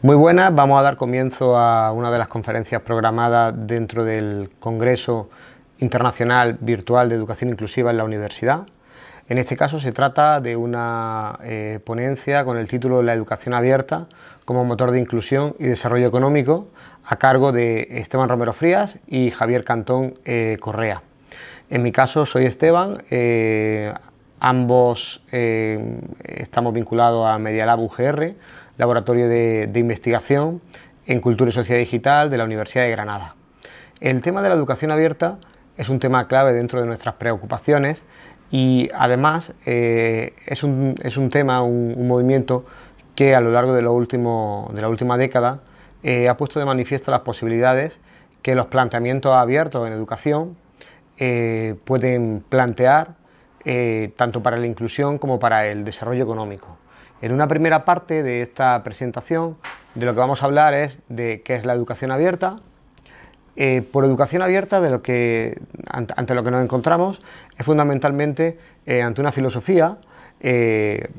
Muy buenas, vamos a dar comienzo a una de las conferencias programadas dentro del Congreso Internacional Virtual de Educación Inclusiva en la Universidad. En este caso se trata de una eh, ponencia con el título La educación abierta como motor de inclusión y desarrollo económico a cargo de Esteban Romero Frías y Javier Cantón eh, Correa. En mi caso soy Esteban, eh, ambos estamos vinculados a Medialab UGR, laboratorio de, investigación en Cultura y Sociedad Digital de la Universidad de Granada. El tema de la educación abierta es un tema clave dentro de nuestras preocupaciones y además eh, es, un, tema, un, movimiento que a lo largo de, de la última década eh, ha puesto de manifiesto las posibilidades que los planteamientos abiertos en educación eh, pueden plantear tanto para la inclusión como para el desarrollo económico. En una primera parte de esta presentación, de lo que vamos a hablar es de qué es la educación abierta. Eh, por educación abierta, de lo que, ante, lo que nos encontramos, es fundamentalmente eh, ante una filosofía, eh,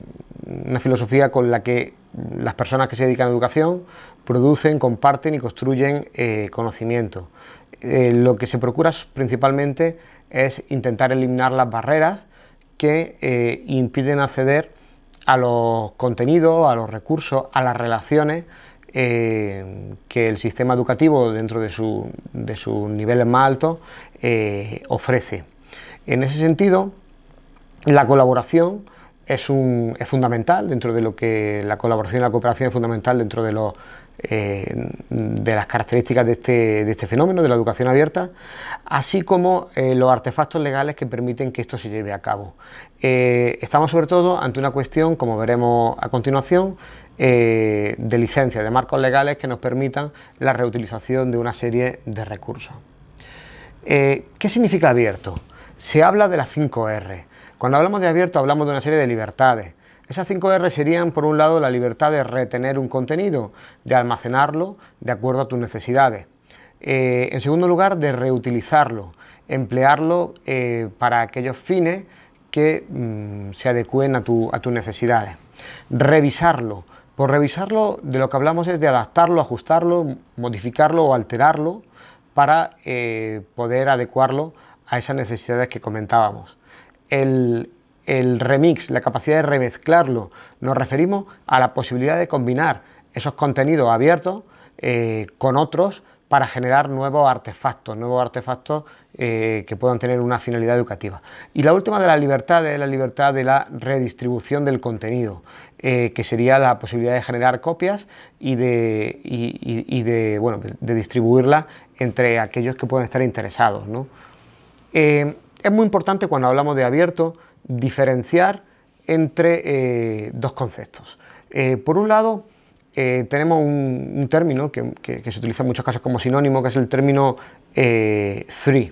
una filosofía con la que las personas que se dedican a educación producen, comparten y construyen conocimiento. lo que se procura principalmente es intentar eliminar las barreras que impiden acceder a los contenidos, a los recursos, a las relaciones eh, que el sistema educativo dentro de, sus niveles más altos eh, ofrece. En ese sentido, la colaboración es, un, es fundamental dentro de lo que la colaboración y la cooperación es fundamental dentro de los eh, de las características este, de este, fenómeno, de la educación abierta, así como eh, los artefactos legales que permiten que esto se lleve a cabo. Eh, estamos sobre todo ante una cuestión, como veremos a continuación, de licencias, de marcos legales que nos permitan la reutilización de una serie de recursos. ¿Qué significa abierto? Se habla de las 5 R. Cuando hablamos de abierto hablamos de una serie de libertades, esas 5R serían, por un lado, la libertad de retener un contenido, de almacenarlo de acuerdo a tus necesidades. Eh, en segundo lugar, de reutilizarlo, emplearlo eh, para aquellos fines que mm, se adecúen a, tus necesidades. Revisarlo. Por revisarlo, de lo que hablamos es de adaptarlo, ajustarlo, modificarlo o alterarlo para eh, poder adecuarlo a esas necesidades que comentábamos. El, el remix, la capacidad de remezclarlo, nos referimos a la posibilidad de combinar esos contenidos abiertos eh, con otros para generar nuevos artefactos, nuevos artefactos eh, que puedan tener una finalidad educativa. Y la última de las libertades es la libertad de la redistribución del contenido, eh, que sería la posibilidad de generar copias y de, y, de, bueno, de distribuirlas entre aquellos que puedan estar interesados. es muy importante cuando hablamos de abierto diferenciar entre eh, dos conceptos. Eh, por un lado, eh, tenemos un, término que, que, se utiliza en muchos casos como sinónimo, que es el término free.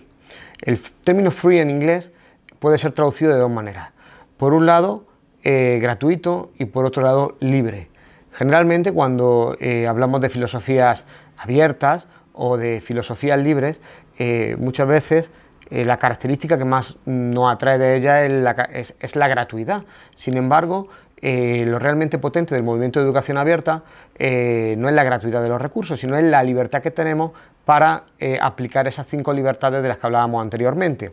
El término free en inglés puede ser traducido de dos maneras. Por un lado, gratuito y por otro lado, libre. Generalmente cuando hablamos de filosofías abiertas o de filosofías libres, muchas veces eh, la característica que más mm, nos atrae de ella es la, gratuidad. Sin embargo, eh, lo realmente potente del movimiento de educación abierta eh, no es la gratuidad de los recursos, sino es la libertad que tenemos para aplicar esas cinco libertades de las que hablábamos anteriormente.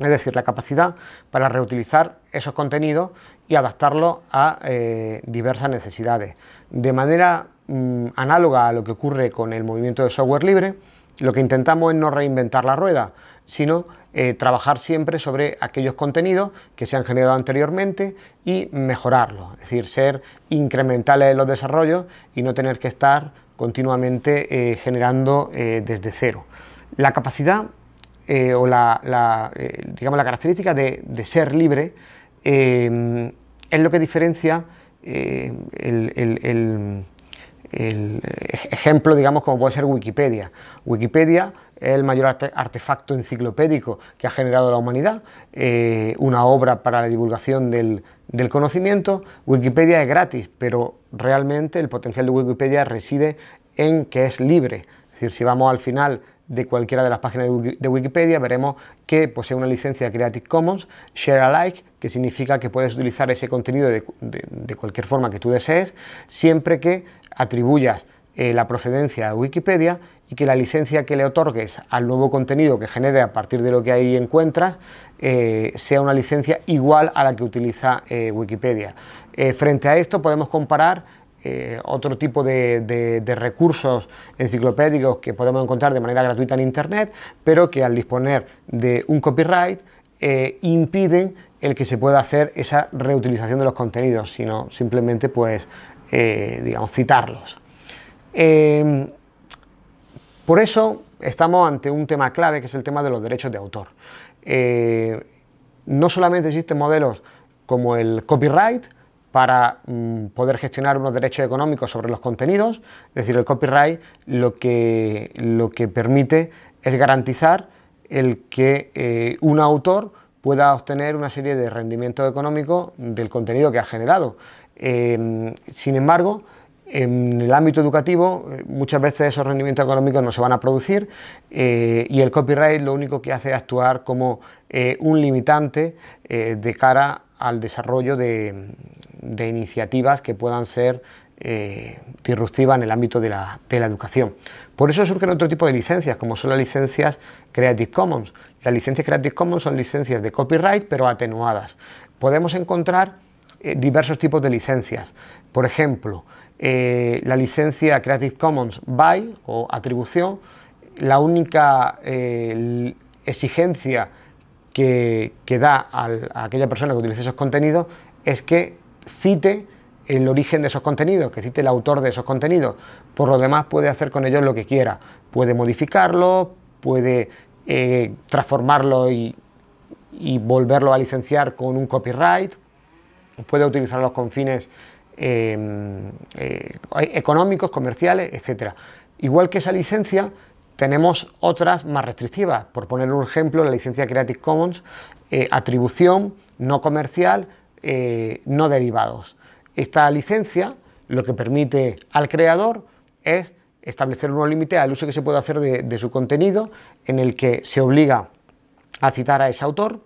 Es decir, la capacidad para reutilizar esos contenidos y adaptarlos a diversas necesidades. De manera mm, análoga a lo que ocurre con el movimiento de software libre, lo que intentamos es no reinventar la rueda, sino eh, trabajar siempre sobre aquellos contenidos que se han generado anteriormente y mejorarlos, es decir, ser incrementales en los desarrollos y no tener que estar continuamente eh, generando eh, desde cero. La capacidad o la, característica de, ser libre es lo que diferencia el, el ejemplo, digamos, como puede ser Wikipedia. Wikipedia el mayor artefacto enciclopédico que ha generado la humanidad, eh, una obra para la divulgación del, conocimiento. Wikipedia es gratis, pero realmente el potencial de Wikipedia reside en que es libre. Es decir, si vamos al final de cualquiera de las páginas de Wikipedia, veremos que posee una licencia Creative Commons, Share Alike, que significa que puedes utilizar ese contenido de, cualquier forma que tú desees, siempre que atribuyas eh, la procedencia a Wikipedia que la licencia que le otorgues al nuevo contenido que genere a partir de lo que ahí encuentras eh, sea una licencia igual a la que utiliza eh, Wikipedia. Eh, frente a esto podemos comparar otro tipo de, recursos enciclopédicos que podemos encontrar de manera gratuita en Internet, pero que al disponer de un copyright impiden el que se pueda hacer esa reutilización de los contenidos, sino simplemente, pues, digamos, citarlos. Por eso estamos ante un tema clave que es el tema de los derechos de autor. Eh, no solamente existen modelos como el copyright para mm, poder gestionar unos derechos económicos sobre los contenidos, es decir, el copyright lo que, permite es garantizar el que eh, un autor pueda obtener una serie de rendimientos económicos del contenido que ha generado. Eh, sin embargo, en el ámbito educativo, eh, muchas veces esos rendimientos económicos no se van a producir eh, y el copyright lo único que hace es actuar como eh, un limitante de cara al desarrollo de, iniciativas que puedan ser disruptivas en el ámbito de la educación. Por eso surgen otro tipo de licencias, como son las licencias Creative Commons. Las licencias Creative Commons son licencias de copyright, pero atenuadas. Podemos encontrar diversos tipos de licencias. Por ejemplo, eh, la licencia Creative Commons by o atribución, la única eh, exigencia que, da a aquella persona que utilice esos contenidos es que cite el origen de esos contenidos, que cite el autor de esos contenidos. Por lo demás puede hacer con ellos lo que quiera. Puede modificarlos, puede eh, transformarlo y, y volverlo a licenciar con un copyright, puede utilizarlos con fines Em, eh, económicos, comerciales, etcétera. Igual que esa licencia, tenemos otras más restrictivas. Por poner un ejemplo, la licencia Creative Commons, eh, atribución no comercial, eh, no derivados. Esta licencia lo que permite al creador es establecer un límite al uso que se puede hacer de su contenido, en el que se obliga a citar a ese autor,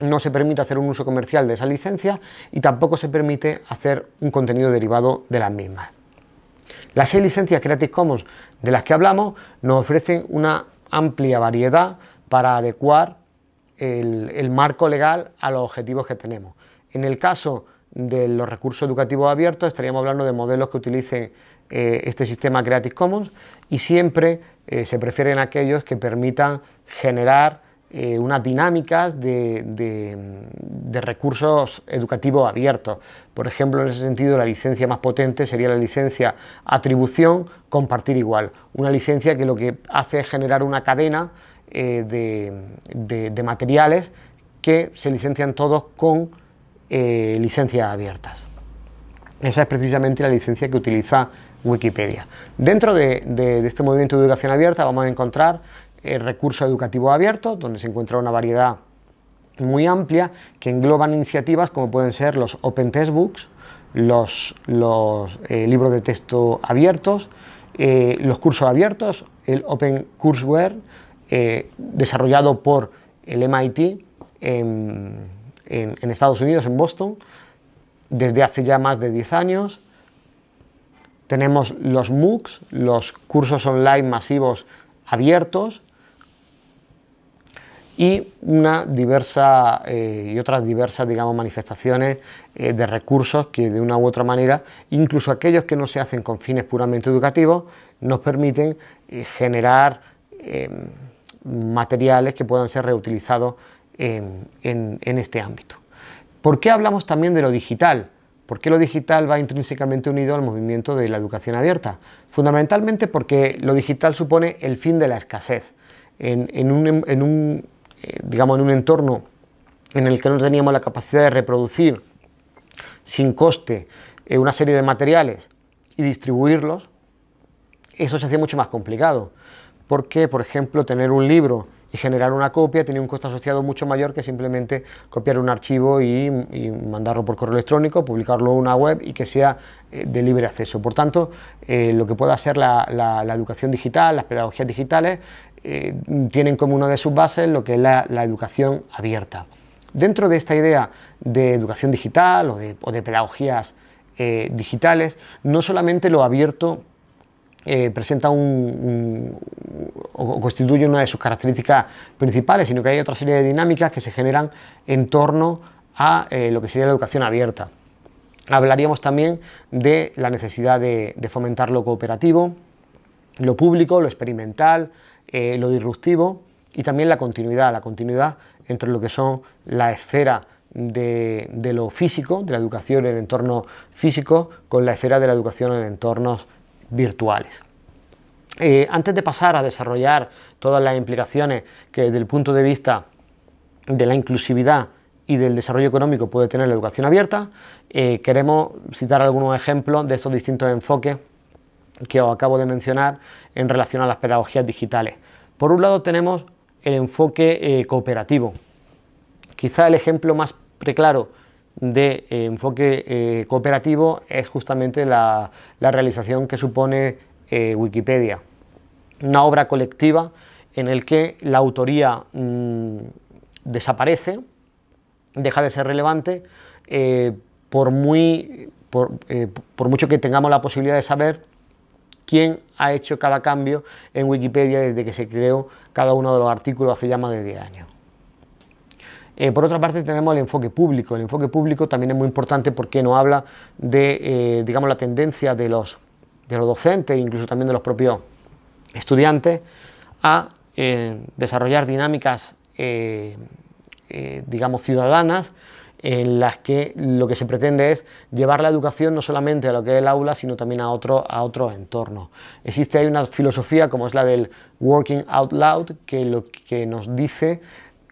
no se permite hacer un uso comercial de esa licencia y tampoco se permite hacer un contenido derivado de las mismas. Las seis licencias Creative Commons de las que hablamos nos ofrecen una amplia variedad para adecuar el, marco legal a los objetivos que tenemos. En el caso de los recursos educativos abiertos estaríamos hablando de modelos que utilicen eh, este sistema Creative Commons y siempre eh, se prefieren aquellos que permitan generar eh, unas dinámicas de, recursos educativos abiertos. Por ejemplo, en ese sentido, la licencia más potente sería la licencia atribución compartir igual. Una licencia que lo que hace es generar una cadena eh, de, materiales que se licencian todos con eh, licencias abiertas. Esa es precisamente la licencia que utiliza Wikipedia. Dentro de, este movimiento de educación abierta vamos a encontrar el eh, recurso educativo abierto, donde se encuentra una variedad muy amplia que engloban iniciativas como pueden ser los Open Textbooks, los, los eh, libros de texto abiertos, eh, los cursos abiertos, el Open Courseware, desarrollado por el MIT em, en, en Estados Unidos, en Boston, desde hace ya más de 10 años. Tenemos los MOOCs, los cursos online masivos abiertos, y, una diversa, eh, y otras diversas digamos, manifestaciones eh, de recursos que de una u otra manera, incluso aquellos que no se hacen con fines puramente educativos, nos permiten eh, generar em, materiales que puedan ser reutilizados em, en, este ámbito. ¿Por qué hablamos también de lo digital? ¿Por qué lo digital va intrínsecamente unido al movimiento de la educación abierta? Fundamentalmente porque lo digital supone el fin de la escasez. en, un, eh, digamos, en un entorno en el que no teníamos la capacidad de reproducir sin coste eh, una serie de materiales y distribuirlos, eso se hacía mucho más complicado. Porque, por ejemplo, tener un libro y generar una copia tenía un coste asociado mucho mayor que simplemente copiar un archivo y, mandarlo por correo electrónico, publicarlo en una web y que sea eh, de libre acceso. Por tanto, lo que pueda hacer la, educación digital, las pedagogías digitales, eh, tienen como una de sus bases lo que es la, educación abierta. Dentro de esta idea de educación digital o de, pedagogías eh, digitales, no solamente lo abierto eh, presenta un, o constituye una de sus características principales, sino que hay otra serie de dinámicas que se generan en torno a lo que sería la educación abierta. Hablaríamos también de la necesidad de fomentar lo cooperativo, lo público, lo experimental, eh, lo disruptivo y también la continuidad, la continuidad entre lo que son la esfera de, lo físico, de la educación en entorno físico con la esfera de la educación en entornos virtuales. Eh, antes de pasar a desarrollar todas las implicaciones que desde el punto de vista de la inclusividad y del desarrollo económico puede tener la educación abierta, eh, queremos citar algunos ejemplos de estos distintos enfoques que os acabo de mencionar en relación a las pedagogías digitales. Por un lado tenemos el enfoque eh, cooperativo. Quizá el ejemplo más preclaro de eh, enfoque eh, cooperativo es justamente la, realización que supone Wikipedia, una obra colectiva en el que la autoría mm, desaparece, deja de ser relevante, por, muy, por mucho que tengamos la posibilidad de saber quién ha hecho cada cambio en Wikipedia desde que se creó cada uno de los artículos hace ya más de 10 años. Eh, por otra parte tenemos el enfoque público. El enfoque público también es muy importante porque nos habla de eh, digamos, la tendencia de los, de los docentes, incluso también de los propios estudiantes, a eh, desarrollar dinámicas digamos, ciudadanas en las que lo que se pretende es llevar la educación no solamente a lo que es el aula, sino también a otro, a otro entorno. Existe ahí una filosofía como es la del working out loud, que lo que nos dice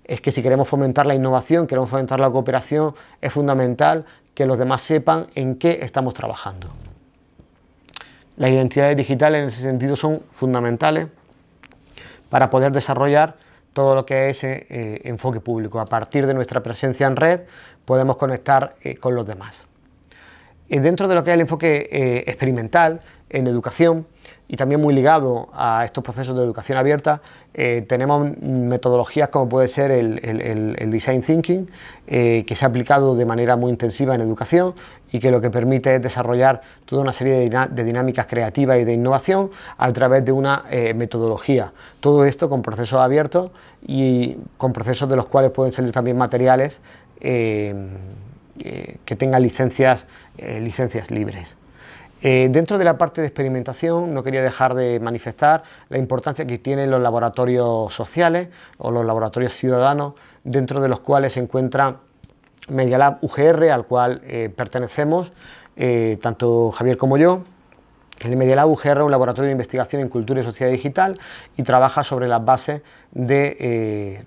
es que si queremos fomentar la innovación, queremos fomentar la cooperación, es fundamental que los demás sepan en qué estamos trabajando. Las identidades digitales en ese sentido son fundamentales para poder desarrollar todo lo que es ese eh, eh, enfoque público, a partir de nuestra presencia en red, podemos conectar eh, con los demás. Eh, dentro de lo que es el enfoque eh, experimental en educación y también muy ligado a estos procesos de educación abierta, tenemos metodologías como puede ser el, design thinking, que se ha aplicado de manera muy intensiva en educación y que lo que permite es desarrollar toda una serie de, dinámicas creativas y de innovación a través de una metodología. Todo esto con procesos abiertos y con procesos de los cuales pueden salir también materiales Em, eh, que tenga licencias, eh, licencias libres. Eh, dentro de la parte de experimentación no quería dejar de manifestar la importancia que tienen los laboratorios sociales o los laboratorios ciudadanos dentro de los cuales se encuentra Medialab UGR al cual pertenecemos tanto Javier como yo el Media UGR es un laboratorio de investigación en cultura y sociedad digital y trabaja sobre las bases eh,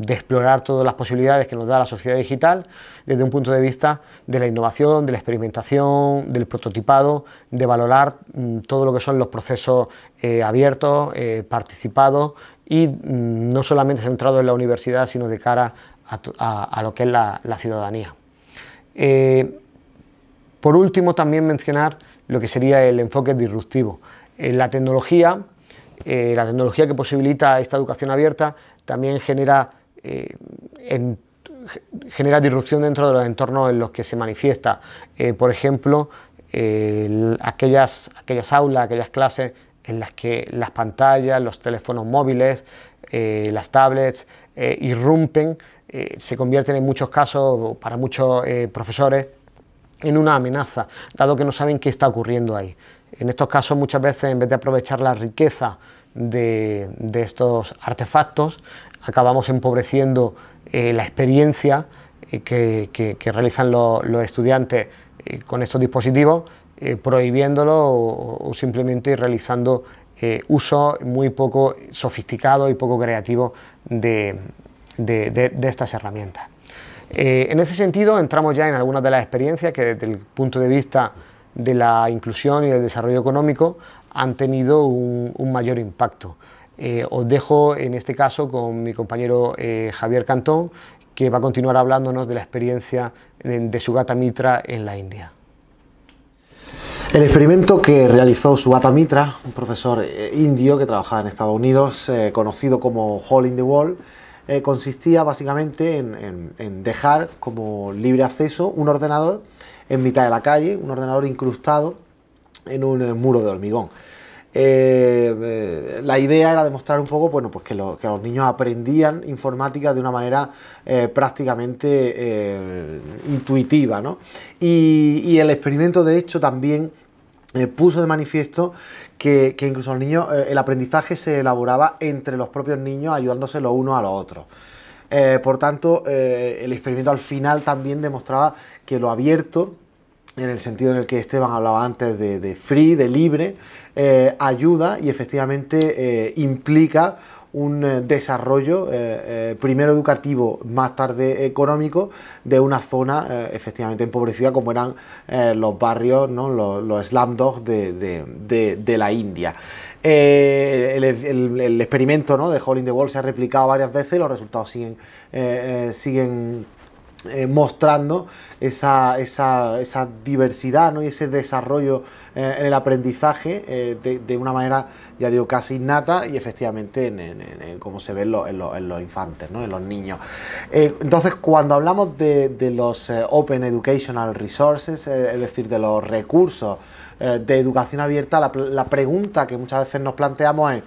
de, explorar todas las posibilidades que nos da la sociedad digital desde un punto de vista de la innovación, de la experimentación, del prototipado, de valorar mm, todo lo que son los procesos eh, abiertos, eh, participados y mm, no solamente centrados en la universidad, sino de cara a, lo que es la ciudadanía. por último, también mencionar lo que sería el enfoque disruptivo. Eh, la tecnología, eh, la tecnología que posibilita esta educación abierta también genera, eh, genera disrupción dentro de los entornos en los que se manifiesta. por ejemplo, aquellas, aquellas aulas, aquellas clases en las que las pantallas, los teléfonos móviles, las tablets irrumpen, se convierten en muchos casos, para muchos profesores, en una amenaza, dado que no saben qué está ocurriendo ahí. En estos casos muchas veces en vez de aprovechar la riqueza de, estos artefactos, acabamos empobreciendo eh, la experiencia eh, que, realizan los estudiantes eh, con estos dispositivos, prohibiéndolo o, simplemente realizando usos muy poco sofisticados y poco creativos de estas herramientas. Eh, en ese sentido, entramos ya en algunas de las experiencias que desde el punto de vista de la inclusión y el desarrollo económico han tenido un, mayor impacto. Eh, os dejo en este caso con mi compañero eh, Javier Cantón, que va a continuar hablándonos de la experiencia de, de Sugata Mitra en la India. El experimento que realizó Sugata Mitra, un profesor indio que trabajaba en Estados Unidos, conocido como Hall in the Wall, eh, consistía básicamente en, dejar como libre acceso un ordenador en mitad de la calle, un ordenador incrustado en un, eh, muro de hormigón. Eh, la idea era demostrar un poco bueno, pues que, lo, que los niños aprendían informática de una manera prácticamente intuitiva. ¿no? y el experimento, de hecho, también puso de manifiesto que, incluso el niños, eh, el aprendizaje se elaboraba entre los propios niños ayudándose los unos a los otros. Eh, por tanto, eh, el experimento al final también demostraba que lo abierto, en el sentido en el que Esteban hablaba antes de, de free, de libre, ayuda y efectivamente implica un eh, desarrollo eh, eh, primero educativo, más tarde económico, de una zona efectivamente empobrecida como eran los barrios, ¿no? los, los dogs de, la India. el, experimento ¿no? de Hall in the Wall se ha replicado varias veces, y los resultados siguen, siguen eh, mostrando esa, diversidad ¿no? y ese desarrollo eh, en el aprendizaje eh, de, una manera, ya digo, casi innata y efectivamente en, en, como se ve en, los infantes, en los niños. entonces, cuando hablamos de, los Open Educational Resources, es decir, de los recursos de educación abierta, la, la pregunta que muchas veces nos planteamos es,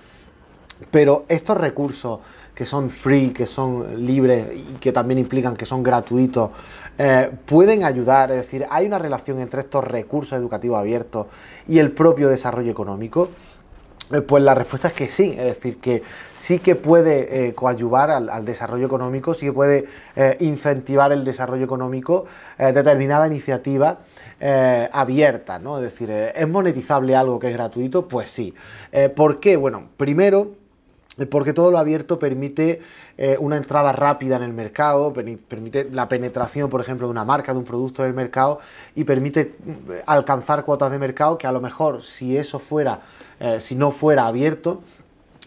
pero estos recursos que son free, que son libres y que también implican que son gratuitos, eh, pueden ayudar. Es decir, hay una relación entre estos recursos educativos abiertos y el propio desarrollo económico. Eh, pues la respuesta es que sí, es decir, que sí que puede eh, coayuvar al, desarrollo económico, sí que puede incentivar el desarrollo económico determinada iniciativa abierta, ¿no? Es decir, ¿es monetizable algo que es gratuito? Pues sí. ¿Por qué? Bueno, primero porque todo lo abierto permite eh, una entrada rápida en el mercado, permite la penetración, por ejemplo, de una marca, de un producto del mercado y permite mm, alcanzar cuotas de mercado que a lo mejor si eso fuera, eh, si no fuera abierto,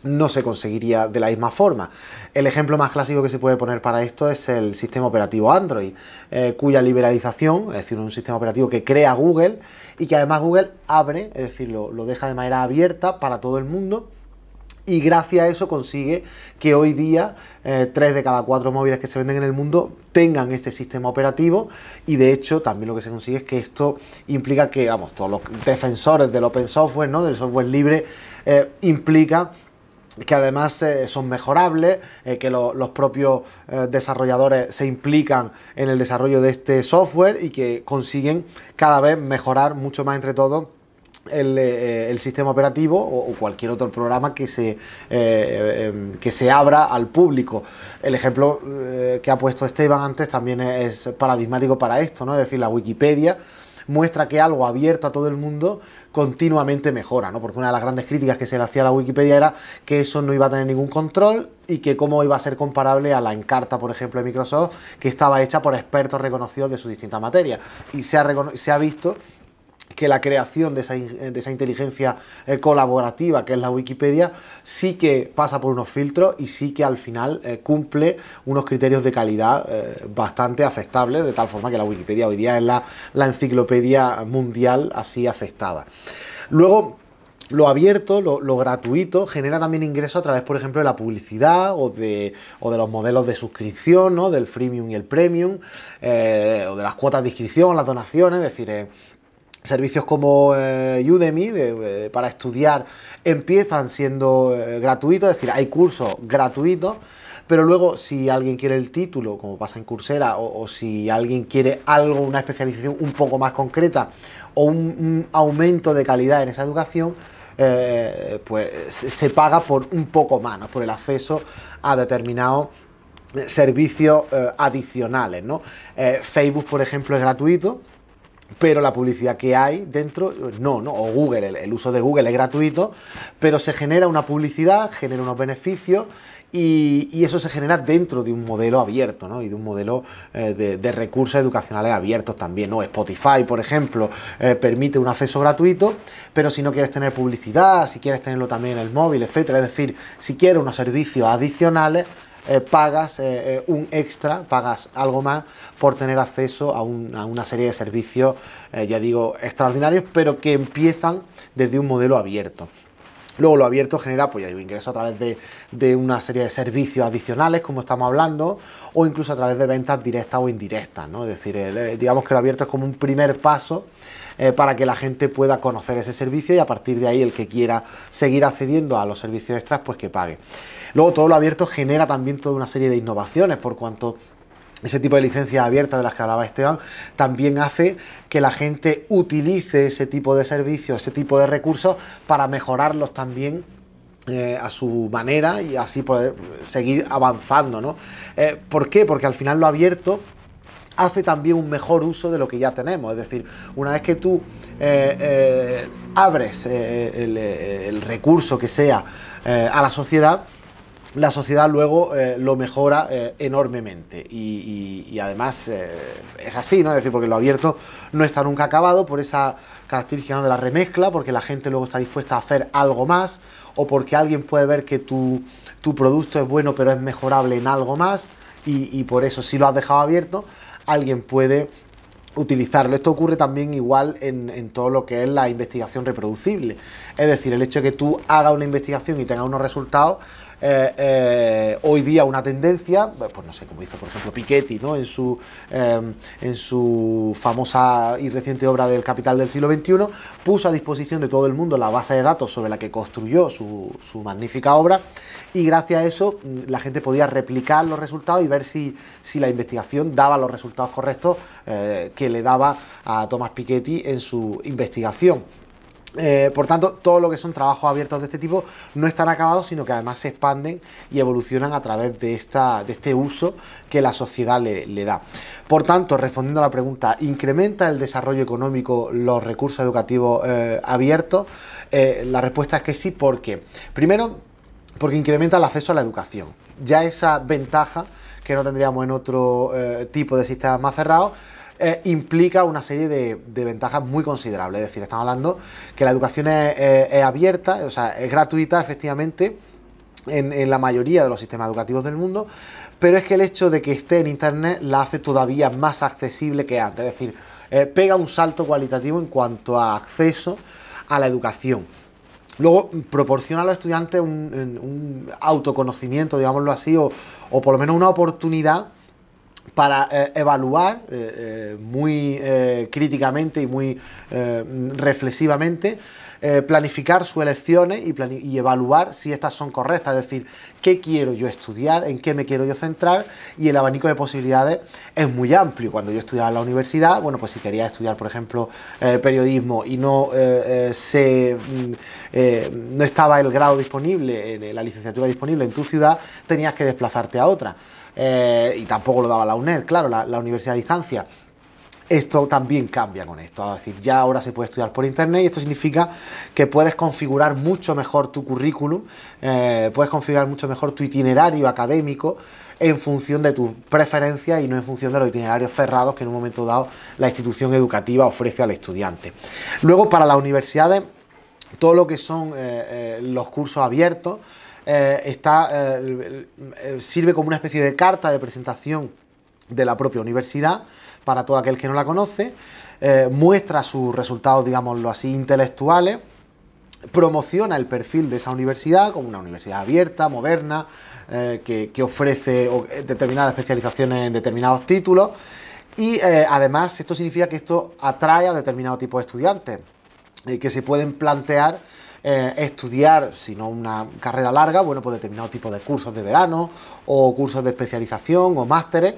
no se conseguiría de la misma forma. El ejemplo más clásico que se puede poner para esto es el sistema operativo Android, eh, cuya liberalización, es decir, un sistema operativo que crea Google y que además Google abre, es decir, lo deja de manera abierta para todo el mundo y gracias a eso consigue que hoy día eh, tres de cada cuatro móviles que se venden en el mundo tengan este sistema operativo y de hecho también lo que se consigue es que esto implica que, vamos, todos los defensores del open software, ¿no? del software libre, eh, implica que además eh, son mejorables, que los propios desarrolladores se implican en el desarrollo de este software y que consiguen cada vez mejorar mucho más entre todos eh, eh, el, sistema operativo o, cualquier otro programa que se, eh, em, que se abra al público. El ejemplo que ha puesto Esteban antes también es paradigmático para esto, ¿no? Es decir, la Wikipedia muestra que algo abierto a todo el mundo continuamente mejora, ¿no? Porque una de las grandes críticas que se le hacía a la Wikipedia era que eso no iba a tener ningún control y que cómo iba a ser comparable a la Encarta, por ejemplo, de Microsoft, que estaba hecha por expertos reconocidos de sus distintas materias. Y se ha, se ha visto que la creación de esa, eh, de esa inteligencia eh, colaborativa que es la Wikipedia sí que pasa por unos filtros y sí que al final eh, cumple unos criterios de calidad bastante aceptables, de tal forma que la Wikipedia hoy día es la, enciclopedia mundial así aceptada. Luego, lo abierto, lo, gratuito, genera también ingresos a través, por ejemplo, de la publicidad o de, los modelos de suscripción, ¿no? del freemium y el premium, o de las cuotas de inscripción, las donaciones, es decir, Servicios como eh, Udemy eh, para estudiar empiezan siendo eh, gratuitos, es decir, hay cursos gratuitos, pero luego si alguien quiere el título, como pasa en Coursera, o, si alguien quiere algo, una especialización un poco más concreta o un, aumento de calidad en esa educación, pues se paga por un poco más, por el acceso a determinados servicios adicionales. ¿no? Facebook, por ejemplo, es gratuito pero la publicidad que hay dentro, no, no, o Google, el, uso de Google es gratuito, pero se genera una publicidad, genera unos beneficios y, eso se genera dentro de un modelo abierto, ¿no? Y de un modelo eh, de, recursos educacionales abiertos también, ¿no? Spotify, por ejemplo, eh, permite un acceso gratuito, pero si no quieres tener publicidad, si quieres tenerlo también en el móvil, etcétera, es decir, si quieres unos servicios adicionales, eh, pagas eh, eh, un extra, pagas algo más por tener acceso a, una serie de servicios, ya digo, extraordinarios, pero que empiezan desde un modelo abierto. Luego lo abierto genera, pues ya digo, ingreso a través de, una serie de servicios adicionales, como estamos hablando, o incluso a través de ventas directas o indirectas, ¿no? Es decir, digamos que lo abierto es como un primer paso eh, para que la gente pueda conocer ese servicio y a partir de ahí el que quiera seguir accediendo a los servicios extras, pues que pague. Luego todo lo abierto genera también toda una serie de innovaciones por cuanto ese tipo de licencias abiertas de las que hablaba Esteban también hace que la gente utilice ese tipo de servicios, ese tipo de recursos para mejorarlos también eh, a su manera y así poder seguir avanzando. Eh, ¿Por qué? Porque al final lo abierto hace también un mejor uso de lo que ya tenemos. Es decir, una vez que tú eh, eh, abres eh, el, recurso que sea a la sociedad, la sociedad luego lo mejora enormemente y, además es así, ¿no? Es decir, porque lo abierto no está nunca acabado por esa característica de la remezcla, porque la gente luego está dispuesta a hacer algo más o porque alguien puede ver que tu, producto es bueno pero es mejorable en algo más y, y por eso si lo has dejado abierto alguien puede utilizarlo. Esto ocurre también igual en, todo lo que es la investigación reproducible. Es decir, el hecho de que tú hagas una investigación y tengas unos resultados eh, eh, hoy día una tendencia, pues, pues no sé, como hizo por ejemplo Piketty, ¿no? En su, em, en su famosa y reciente obra del Capital del siglo XXI, puso a disposición de todo el mundo la base de datos sobre la que construyó su, su magnífica obra y gracias a eso mm, la gente podía replicar los resultados y ver si, si la investigación daba los resultados correctos eh, que le daba a Thomas Piketty en su investigación. Eh, por tanto, todo lo que son trabajos abiertos de este tipo no están acabados, sino que además se expanden y evolucionan a través de, este uso que la sociedad le, da. Por tanto, respondiendo a la pregunta, ¿incrementa el desarrollo económico los recursos educativos eh, abiertos? Eh, la respuesta es que sí, ¿por qué? Primero, porque incrementa el acceso a la educación. Ya esa ventaja que no tendríamos en otro tipo de sistemas más cerrados, eh, implica una serie de, ventajas muy considerables. Es decir, estamos hablando que la educación es, eh, abierta, o sea, es gratuita efectivamente. En, la mayoría de los sistemas educativos del mundo, pero es que el hecho de que esté en Internet la hace todavía más accesible que antes, es decir, eh, pega un salto cualitativo en cuanto a acceso a la educación. Luego proporciona a los estudiantes un, autoconocimiento, digámoslo así, o, o por lo menos una oportunidad para eh, evaluar eh, eh, muy críticamente y muy reflexivamente, planificar sus elecciones y, evaluar si estas son correctas, es decir, qué quiero yo estudiar, en qué me quiero yo centrar y el abanico de posibilidades es muy amplio. Cuando yo estudiaba en la universidad, bueno, pues si quería estudiar, por ejemplo, periodismo y no se mm, no estaba el grado disponible, la licenciatura disponible en tu ciudad, tenías que desplazarte a otra. Eh, y tampoco lo daba la UNED, claro, la, universidad a distancia esto también cambia con esto. Es decir, ya ahora se puede estudiar por internet y esto significa que puedes configurar mucho mejor tu currículum, eh, puedes configurar mucho mejor tu itinerario académico en función de tus preferencias y no en función de los itinerarios cerrados que en un momento dado la institución educativa ofrece al estudiante. Luego, para las universidades, todo lo que son eh, los cursos abiertos, eh, está, eh, sirve como una especie de carta de presentación de la propia universidad para todo aquel que no la conoce, eh, muestra sus resultados, digámoslo así, intelectuales, promociona el perfil de esa universidad como una universidad abierta, moderna, que, que, ofrece determinadas especializaciones en determinados títulos. Y además esto significa que esto atrae a determinado tipo de estudiantes que se pueden plantear eh, estudiar, si no una carrera larga, bueno, pues determinado tipo de cursos de verano o cursos de especialización o másteres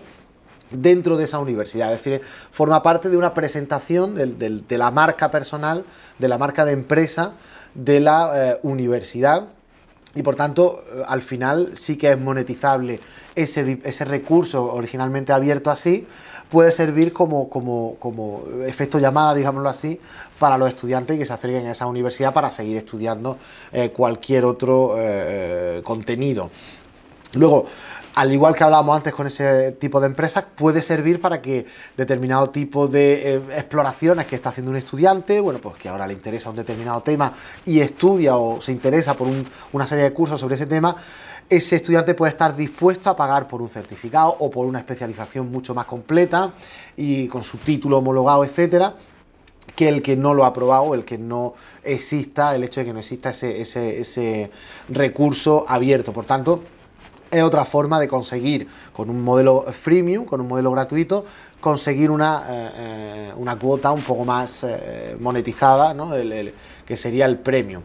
dentro de esa universidad, es decir, forma parte de una presentación de, la marca personal, de la marca de empresa de la eh, universidad y por tanto eh, al final sí que es monetizable ese, ese recurso originalmente abierto así puede servir como, como, efecto llamada, digámoslo así, para los estudiantes que se acerquen a esa universidad para seguir estudiando eh, cualquier otro eh, contenido. Luego, al igual que hablábamos antes con ese tipo de empresas, puede servir para que determinado tipo de eh, exploraciones que está haciendo un estudiante, bueno, pues que ahora le interesa un determinado tema y estudia o se interesa por una serie de cursos sobre ese tema, ese estudiante puede estar dispuesto a pagar por un certificado o por una especialización mucho más completa y con su título homologado, etcétera, que el que no lo ha aprobado el que no exista, el hecho de que no exista ese, recurso abierto. Por tanto, es otra forma de conseguir con un modelo freemium, con un modelo gratuito, conseguir una, eh, eh, cuota un poco más eh, monetizada, que sería el premio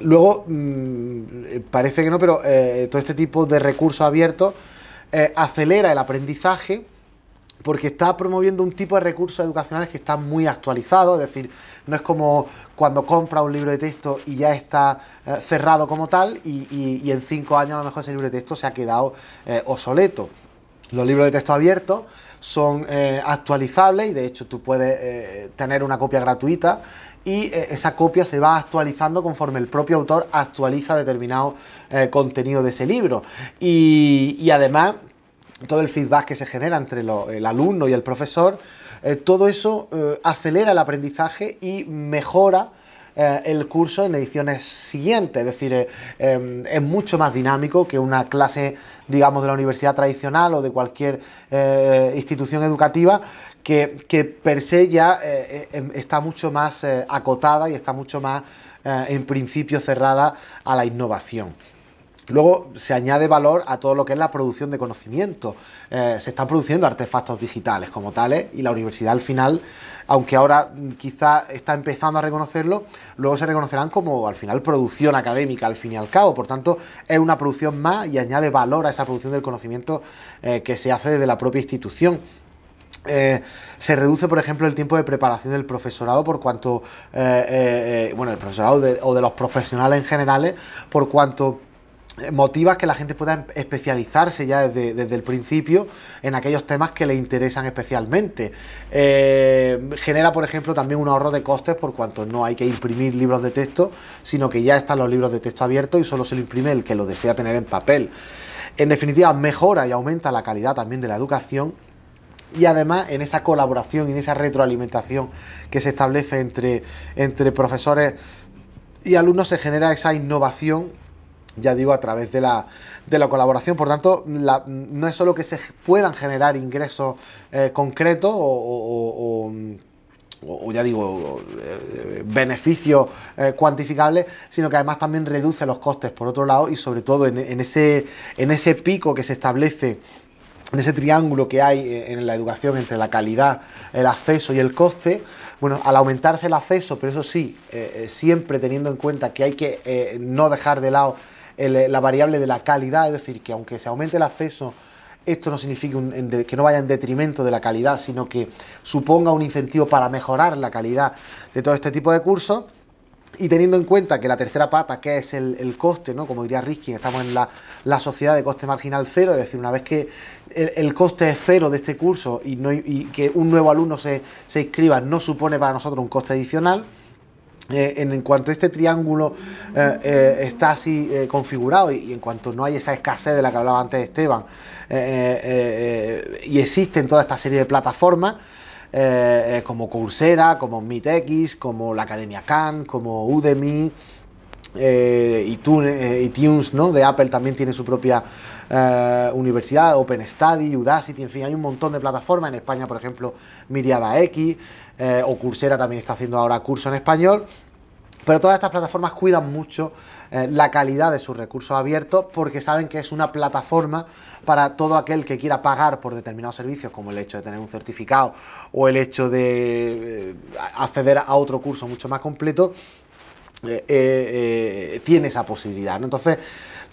Luego, mm, eh, parece que no, pero eh, todo este tipo de recursos abiertos eh, acelera el aprendizaje porque está promoviendo un tipo de recursos educacionales que están muy actualizados, es decir, no es como cuando compra un libro de texto y ya está cerrado como tal y, en cinco años a lo mejor ese libro de texto se ha quedado obsoleto. Los libros de texto abiertos son actualizables y de hecho tú puedes tener una copia gratuita y eh, esa copia se va actualizando conforme el propio autor actualiza determinado eh, contenido de ese libro. Y, además, todo el feedback que se genera entre el alumno y el profesor, eh, todo eso acelera el aprendizaje y mejora el curso en ediciones siguientes, es decir, em, es mucho más dinámico que una clase, digamos, de la universidad tradicional o de cualquier institución educativa que, per se ya eh, eh, em, está mucho más eh, acotada y está mucho más en principio cerrada a la innovación. Luego se añade valor a todo lo que es la producción de conocimiento. se están produciendo artefactos digitales como tales y la universidad al final, aunque ahora mm, quizá está empezando a reconocerlo, luego se reconocerán como al final producción académica al fin y al cabo. Por tanto, es una producción más y añade valor a esa producción del conocimiento que se hace desde la propia institución. Eh, se reduce, por ejemplo, el tiempo de preparación del profesorado por cuanto, eh, eh, bueno, el profesorado o de los profesionales en generales por cuanto motiva que la gente pueda em, especializarse ya desde, el principio en aquellos temas que le interesan especialmente. genera, por ejemplo, también un ahorro de costes por cuanto no hay que imprimir libros de texto, sino que ya están los libros de texto abiertos y solo se lo imprime el que lo desea tener en papel. En definitiva, mejora y aumenta la calidad también de la educación y además en esa colaboración, y en esa retroalimentación que se establece entre, entre profesores y alumnos se genera esa innovación, ya digo, a través de la, de la colaboración. Por tanto, no es solo que se puedan generar ingresos eh, concretos o, o, ya digo, eh, beneficios eh, cuantificables, sino que además también reduce los costes por otro lado y sobre todo en, ese, en ese pico que se establece en ese triángulo que hay eh, en la educación entre la calidad, el acceso y el coste, bueno, al aumentarse el acceso, pero eso sí, eh, eh, siempre teniendo en cuenta que hay que no dejar de lado la variable de la calidad, es decir, que aunque se aumente el acceso, esto no significa que no vaya en detrimento de la calidad, sino que suponga un incentivo para mejorar la calidad de todo este tipo de cursos. Y teniendo en cuenta que la tercera pata, que es el, coste, ¿no? como diría Riskin, estamos en la, la, sociedad de coste marginal cero, es decir, una vez que el, coste es cero de este curso y, que un nuevo alumno se, inscriba no supone para nosotros un coste adicional. Eh, en, cuanto este triángulo eh, eh, está así configurado y, y, en cuanto no hay esa escasez de la que hablaba antes Esteban y existen toda esta serie de plataformas, eh, eh, como Coursera, como MeetX, como la Academia Khan, como Udemy, iTunes, eh, de Apple también tiene su propia universidad, OpenStudy, Udacity, en fin, hay un montón de plataformas. En España, por ejemplo, Miriada o Coursera también está haciendo ahora curso en español. Pero todas estas plataformas cuidan mucho eh, la calidad de sus recursos abiertos porque saben que es una plataforma para todo aquel que quiera pagar por determinados servicios, como el hecho de tener un certificado o el hecho de eh, acceder a otro curso mucho más completo, eh, tiene esa posibilidad. Entonces,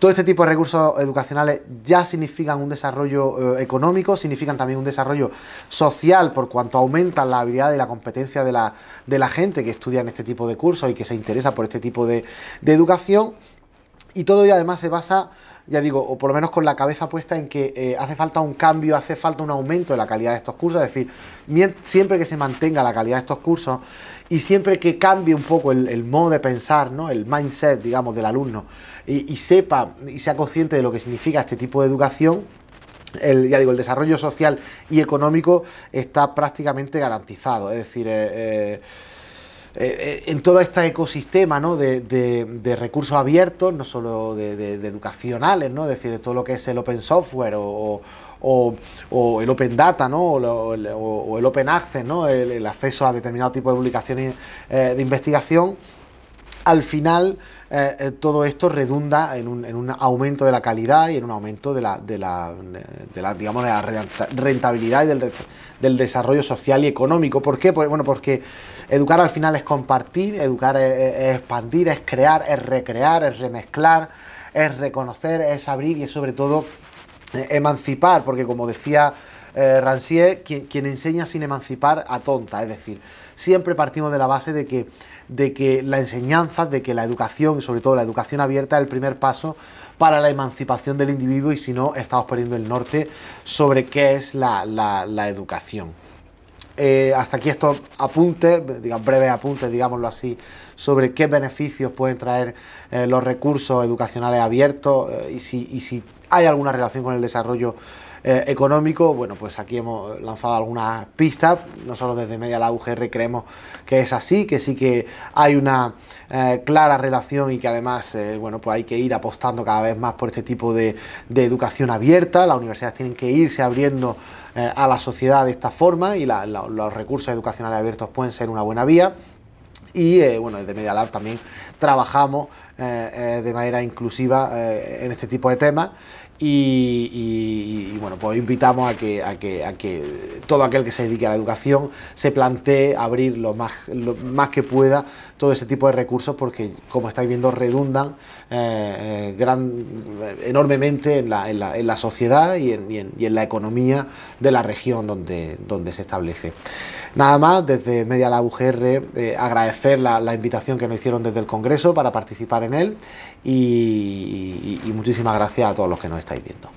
todo este tipo de recursos educacionales ya significan un desarrollo eh, económico, significan también un desarrollo social por cuanto aumentan la habilidad y la competencia de la, de la gente que estudia en este tipo de cursos y que se interesa por este tipo de, de educación. Y todo ello además se basa ya digo, o por lo menos con la cabeza puesta en que eh, hace falta un cambio, hace falta un aumento de la calidad de estos cursos, es decir, siempre que se mantenga la calidad de estos cursos y siempre que cambie un poco el, modo de pensar, ¿no? el mindset, digamos, del alumno y, sepa y sea consciente de lo que significa este tipo de educación, el, ya digo, el desarrollo social y económico está prácticamente garantizado, es decir, eh, eh, eh, eh, en todo este ecosistema de, recursos abiertos, no solo de, educacionales, ¿no? es decir, todo lo que es el open software o, o, el open data ¿no? o, el, open access, ¿no? el, acceso a determinado tipo de publicaciones eh, de investigación, al final todo esto redunda en un, en un, aumento de la calidad y en un aumento de la, de la, digamos, la rentabilidad y del, del desarrollo social y económico. ¿Por qué? Pues, bueno, porque Educar al final es compartir, educar es, expandir, es crear, es recrear, es remezclar, es reconocer, es abrir y es sobre todo eh, emancipar, porque como decía eh, quien, enseña sin emancipar a tonta, es decir, siempre partimos de la base de que, de que la enseñanza, de que la educación, y sobre todo la educación abierta, es el primer paso para la emancipación del individuo y si no, estamos perdiendo el norte sobre qué es la educación. Eh, hasta aquí estos apuntes, digamos, breves apuntes, digámoslo así, sobre qué beneficios pueden traer eh, los recursos educacionales abiertos eh, y si hay alguna relación con el desarrollo eh, económico, bueno, pues aquí hemos lanzado algunas pistas. Nosotros desde Media Lab UGR creemos que es así, que sí que hay una eh, clara relación y que además, eh, bueno, pues hay que ir apostando cada vez más por este tipo de, educación abierta. Las universidades tienen que irse abriendo a la sociedad de esta forma y los recursos educacionales abiertos pueden ser una buena vía. Y bueno, desde Media Lab también trabajamos de manera inclusiva en este tipo de temas. Y, bueno, pues invitamos a que, todo aquel que se dedique a la educación se plantee abrir lo más, más que pueda todo ese tipo de recursos porque, como estáis viendo, redundan eh, eh, enormemente en la, sociedad y en, la economía de la región donde se establece. Nada más, desde Media eh, La UGR agradecer la, invitación que nos hicieron desde el Congreso para participar en él y muchísimas gracias a todos los que nos estáis viendo.